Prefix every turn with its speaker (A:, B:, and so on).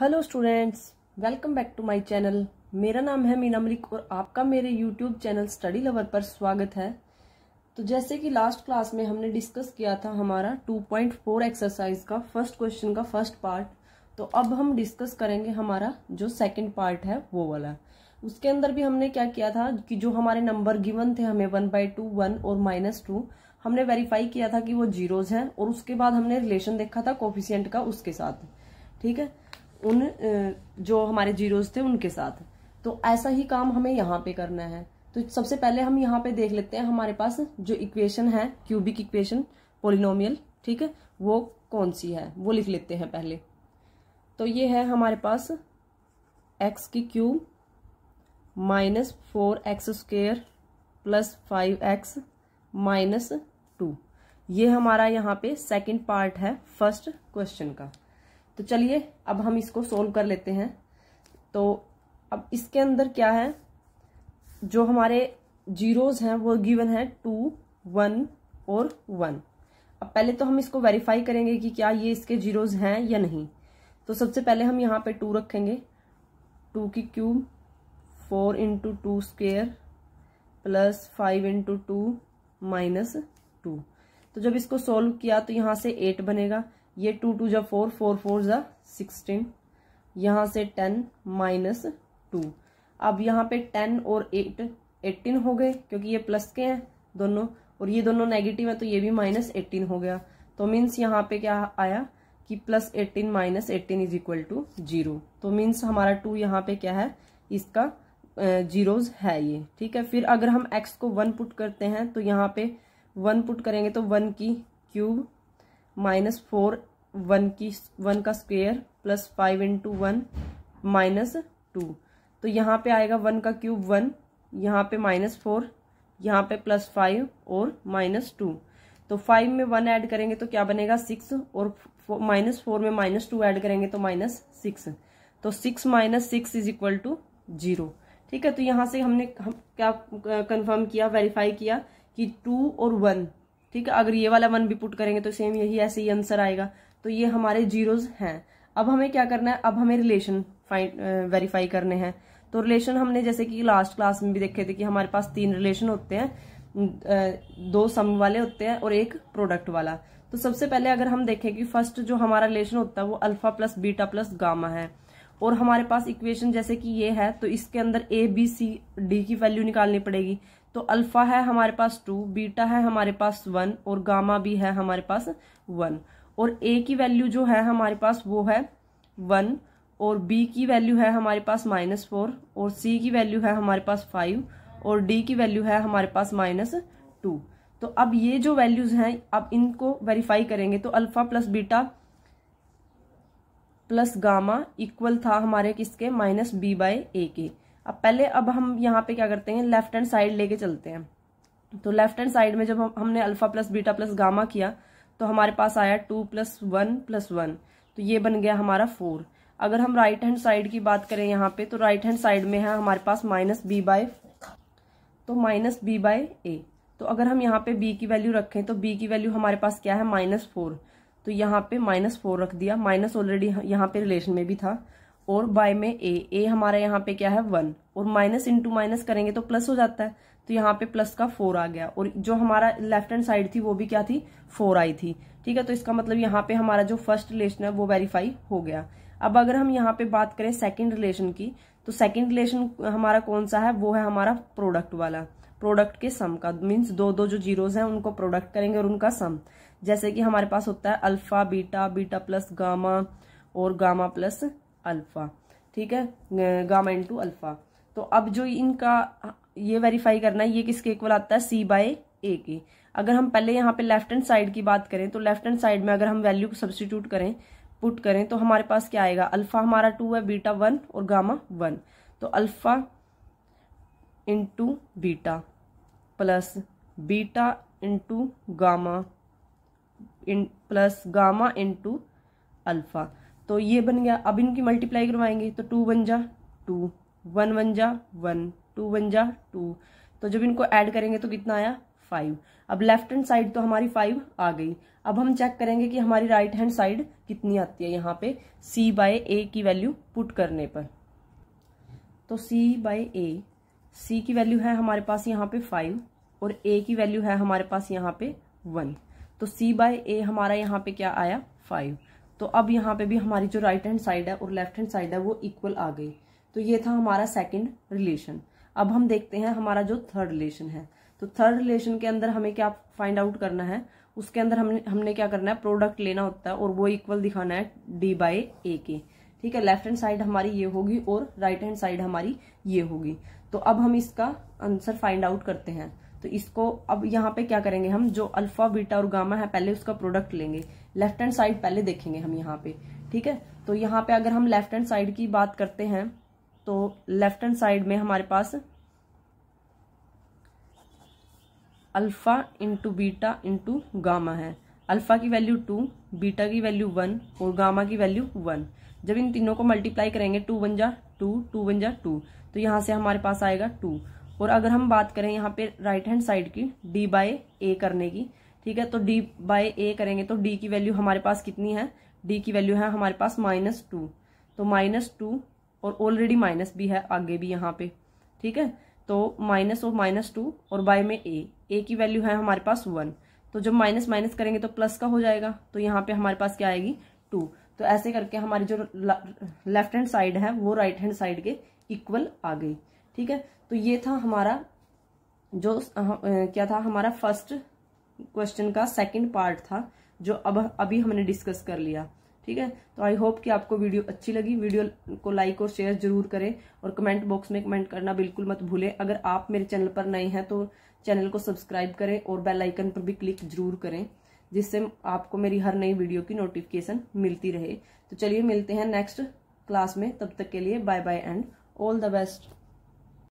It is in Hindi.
A: hello students welcome back to my channel मेरा नाम है मीना मलिक और आपका मेरे यूट्यूब चैनल स्टडी लवर पर स्वागत है तो जैसे कि लास्ट क्लास में हमने डिस्कस किया था हमारा 2.4 एक्सरसाइज का फर्स्ट क्वेश्चन का फर्स्ट पार्ट तो अब हम डिस्कस करेंगे हमारा जो सेकेंड पार्ट है वो वाला उसके अंदर भी हमने क्या किया था कि जो हमारे नंबर गिवन थे हमें वन बाई टू वन और माइनस टू हमने वेरीफाई किया था कि वो जीरोज हैं और उसके बाद हमने रिलेशन देखा था कोफिशियंट का उसके साथ ठीक है उन जो हमारे जीरोज थे उनके साथ तो ऐसा ही काम हमें यहाँ पे करना है तो सबसे पहले हम यहाँ पे देख लेते हैं हमारे पास जो इक्वेशन है क्यूबिक इक्वेशन पोलिनोमियल ठीक है वो कौन सी है वो लिख लेते हैं पहले तो ये है हमारे पास एक्स की cube minus four x square plus five x minus two ये हमारा यहाँ पे सेकंड पार्ट है फर्स्ट क्वेश्चन का तो चलिए अब हम इसको सोल्व कर लेते हैं तो अब इसके अंदर क्या है जो हमारे जीरोज़ हैं वो गिवन है टू वन और वन अब पहले तो हम इसको वेरीफाई करेंगे कि क्या ये इसके जीरोज़ हैं या नहीं तो सबसे पहले हम यहाँ पे टू रखेंगे टू की cube four into two square plus five into two minus two तो जब इसको सॉल्व किया तो यहाँ से एट बनेगा ये टू टू जा फोर फोर फोर जा सिक्सटीन यहाँ से टेन माइनस टू अब यहाँ पे टेन और एट एटीन हो गए क्योंकि ये प्लस के हैं दोनों और ये दोनों नेगेटिव है तो ये भी माइनस एटीन हो गया तो मीन्स यहाँ पे क्या आया कि plus eighteen minus eighteen is equal to zero तो मीन्स हमारा टू यहाँ पे क्या है इसका जीरोज है ये ठीक है फिर अगर हम एक्स को वन पुट करते हैं तो यहाँ पे वन पुट करेंगे तो वन की क्यूब माइनस फोर वन की वन का square plus five into one minus two तो यहाँ पे आएगा वन का क्यूब वन यहाँ पे माइनस फोर यहाँ पे प्लस फाइव और माइनस टू तो फाइव में वन ऐड करेंगे तो क्या बनेगा सिक्स और माइनस फोर में माइनस टू ऐड करेंगे तो माइनस सिक्स तो six minus six is equal to zero ठीक है तो यहाँ से हमने हम क्या कंफर्म किया वेरीफाई किया कि टू और वन ठीक है अगर ये वाला वन भी पुट करेंगे तो सेम यही ऐसे ही आंसर आएगा तो ये हमारे जीरोज हैं अब हमें क्या करना है अब हमें रिलेशन फाइंड वेरीफाई करने हैं तो रिलेशन हमने जैसे कि लास्ट क्लास में भी देखे थे कि हमारे पास तीन रिलेशन होते हैं दो सम वाले होते हैं और एक प्रोडक्ट वाला तो सबसे पहले अगर हम देखें कि फर्स्ट जो हमारा रिलेशन होता है वो alpha plus beta plus gamma है और हमारे पास इक्वेशन जैसे कि ये है तो इसके अंदर ए बी सी डी की वैल्यू निकालनी पड़ेगी तो अल्फ़ा है हमारे पास टू बीटा है हमारे पास वन और गामा भी है हमारे पास वन और ए की वैल्यू जो है हमारे पास वो है वन और बी की वैल्यू है हमारे पास माइनस फोर और सी की वैल्यू है हमारे पास फाइव और डी की वैल्यू है हमारे पास माइनस टू तो अब ये जो वैल्यूज़ हैं अब इनको वेरीफाई करेंगे तो alpha plus beta plus gamma equal था हमारे किसके माइनस बी बाय ए के अब पहले अब हम यहाँ पे क्या करते हैं लेफ्ट हैंड साइड लेके चलते हैं तो लेफ्ट हैंड साइड में जब हम, हमने alpha plus beta plus gamma किया तो हमारे पास आया two plus one plus one तो ये बन गया हमारा फोर अगर हम राइट हैंड साइड की बात करें यहाँ पे तो राइट हैंड साइड में है हमारे पास माइनस बी बाय तो माइनस बी बाय ए तो अगर हम यहाँ पे बी की वैल्यू रखें तो बी की वैल्यू हमारे पास क्या है माइनस फोर तो यहाँ पे माइनस फोर रख दिया माइनस ऑलरेडी यहाँ पे रिलेशन में भी था और बाय में ए ए हमारे यहाँ पे क्या है वन और माइनस इंटू माइनस करेंगे तो प्लस हो जाता है तो यहाँ पे प्लस का फोर आ गया और जो हमारा लेफ्ट हैंड साइड थी वो भी क्या थी फोर आई थी ठीक है तो इसका मतलब यहाँ पे हमारा जो फर्स्ट रिलेशन है वो वेरीफाई हो गया अब अगर हम यहाँ पे बात करें सेकेंड रिलेशन की तो सेकेंड रिलेशन हमारा कौन सा है वो है हमारा प्रोडक्ट वाला प्रोडक्ट के सम का मीन्स दो दो जो जीरोज हैं उनको प्रोडक्ट करेंगे और उनका सम जैसे कि हमारे पास होता है alpha beta beta plus gamma और गामा प्लस अल्फ़ा ठीक है गामा इंटू अल्फ़ा तो अब जो इनका ये वेरीफाई करना है ये किसके इक्वल आता है सी बाय ए के अगर हम पहले यहाँ पे लेफ्ट हैंड साइड की बात करें तो लेफ्ट हैंड साइड में अगर हम वैल्यू को सब्सटीट्यूट करें पुट करें तो हमारे पास क्या आएगा अल्फ़ा हमारा टू है बीटा वन और गामा वन तो alpha into beta plus beta into gamma इन प्लस गामा इंटू अल्फ़ा तो ये बन गया अब इनकी मल्टीप्लाई करवाएंगे तो टू वन जा टू वन वन जा वन टू वन जा टू तो जब इनको ऐड करेंगे तो कितना आया फाइव अब लेफ्ट हैंड साइड तो हमारी फाइव आ गई अब हम चेक करेंगे कि हमारी राइट हैंड साइड कितनी आती है यहाँ पे सी बाय ए की वैल्यू पुट करने पर तो सी बाय ए सी की वैल्यू है हमारे पास यहाँ पे फाइव और ए की वैल्यू है हमारे पास यहाँ पे वन तो सी बाय ए हमारा यहाँ पे क्या आया फाइव तो अब यहाँ पे भी हमारी जो राइट हैंड साइड है और लेफ्ट हैंड साइड है वो इक्वल आ गई तो ये था हमारा सेकेंड रिलेशन अब हम देखते हैं हमारा जो थर्ड रिलेशन है तो थर्ड रिलेशन के अंदर हमें क्या फाइंड आउट करना है उसके अंदर हमने हमने क्या करना है प्रोडक्ट लेना होता है और वो इक्वल दिखाना है डी बाई ए के ठीक है लेफ्ट हैंड साइड हमारी ये होगी और राइट हैंड साइड हमारी ये होगी तो अब हम इसका आंसर फाइंड आउट करते हैं तो इसको अब यहाँ पे क्या करेंगे हम जो अल्फा बीटा और गामा है पहले उसका प्रोडक्ट लेंगे लेफ्ट हैंड साइड पहले देखेंगे हम यहाँ पे ठीक है तो यहाँ पे अगर हम लेफ्ट हैंड साइड की बात करते हैं तो लेफ्ट हैंड साइड में हमारे पास alpha into beta into gamma है अल्फा की वैल्यू टू बीटा की वैल्यू वन और गामा की वैल्यू वन जब इन तीनों को मल्टीप्लाई करेंगे टू वन जा टू टू वन जा टू तो यहाँ से हमारे पास आएगा टू और अगर हम बात करें यहाँ पे राइट हैंड साइड की डी बाय ए करने की ठीक है तो डी बाय ए करेंगे तो डी की वैल्यू हमारे पास कितनी है डी की वैल्यू है हमारे पास माइनस टू तो माइनस टू और ऑलरेडी माइनस भी है आगे भी यहाँ पे ठीक है तो माइनस और माइनस टू और बाय में ए ए की वैल्यू है हमारे पास वन तो जब माइनस माइनस करेंगे तो प्लस का हो जाएगा तो यहाँ पे हमारे पास क्या आएगी टू तो ऐसे करके हमारी जो लेफ्ट हैंड साइड है वो राइट हैंड साइड के इक्वल आ गई ठीक है तो ये था हमारा जो क्या था हमारा फर्स्ट क्वेश्चन का सेकंड पार्ट था जो अब अभी हमने डिस्कस कर लिया ठीक है तो आई होप कि आपको वीडियो अच्छी लगी वीडियो को लाइक और शेयर जरूर करें और कमेंट बॉक्स में कमेंट करना बिल्कुल मत भूलें अगर आप मेरे चैनल पर नए हैं तो चैनल को सब्सक्राइब करें और बेल आइकन पर भी क्लिक जरूर करें जिससे आपको मेरी हर नई वीडियो की नोटिफिकेशन मिलती रहे तो चलिए मिलते हैं नेक्स्ट क्लास में तब तक के लिए bye bye and all the best